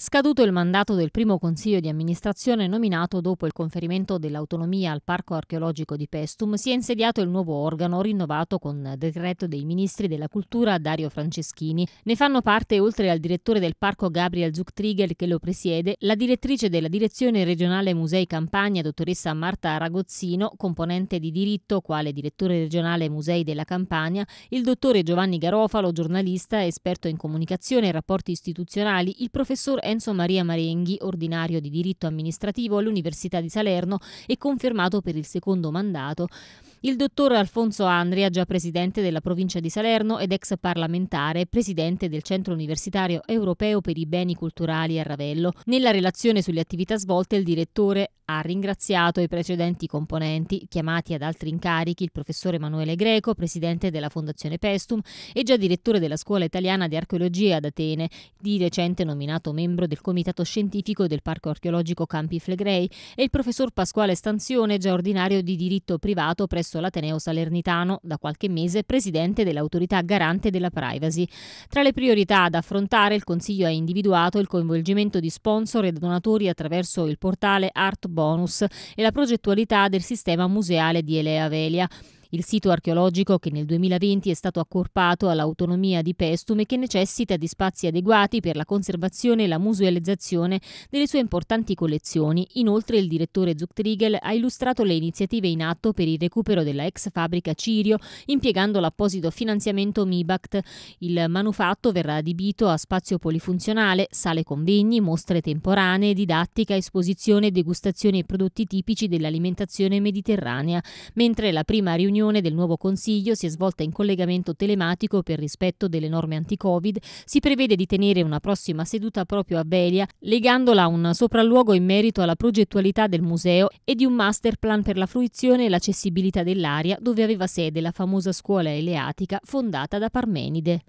Scaduto il mandato del primo consiglio di amministrazione nominato dopo il conferimento dell'autonomia al Parco archeologico di Pestum, si è insediato il nuovo organo rinnovato con decreto dei ministri della cultura Dario Franceschini. Ne fanno parte, oltre al direttore del parco Gabriel Zucktrigel che lo presiede, la direttrice della direzione regionale Musei Campania, dottoressa Marta Aragozzino, componente di diritto quale direttore regionale Musei della Campania, il dottore Giovanni Garofalo, giornalista, esperto in comunicazione e rapporti istituzionali, il professor professor Enzo Maria Marenghi, ordinario di diritto amministrativo all'Università di Salerno e confermato per il secondo mandato, il dottor Alfonso Andria, già presidente della provincia di Salerno ed ex parlamentare, presidente del Centro Universitario Europeo per i Beni Culturali a Ravello. Nella relazione sulle attività svolte il direttore ha ringraziato i precedenti componenti, chiamati ad altri incarichi il professor Emanuele Greco, presidente della Fondazione Pestum e già direttore della Scuola Italiana di Archeologia ad Atene, di recente nominato membro del Comitato Scientifico del Parco Archeologico Campi Flegrei, e il professor Pasquale Stanzione, già ordinario di diritto privato presso stesso l'Ateneo Salernitano, da qualche mese presidente dell'autorità garante della privacy. Tra le priorità da affrontare il Consiglio ha individuato il coinvolgimento di sponsor e donatori attraverso il portale Art Bonus e la progettualità del sistema museale di Elea Velia. Il sito archeologico che nel 2020 è stato accorpato all'autonomia di Pestum e che necessita di spazi adeguati per la conservazione e la musealizzazione delle sue importanti collezioni. Inoltre il direttore Zuchtriegel ha illustrato le iniziative in atto per il recupero della ex fabbrica Cirio impiegando l'apposito finanziamento MIBACT. Il manufatto verrà adibito a spazio polifunzionale, sale convegni, mostre temporanee, didattica, esposizione, degustazioni e prodotti tipici dell'alimentazione mediterranea, mentre la prima riunione riunione del nuovo Consiglio si è svolta in collegamento telematico per rispetto delle norme anti-Covid, si prevede di tenere una prossima seduta proprio a Velia, legandola a un sopralluogo in merito alla progettualità del museo e di un master plan per la fruizione e l'accessibilità dell'area dove aveva sede la famosa scuola eleatica fondata da Parmenide.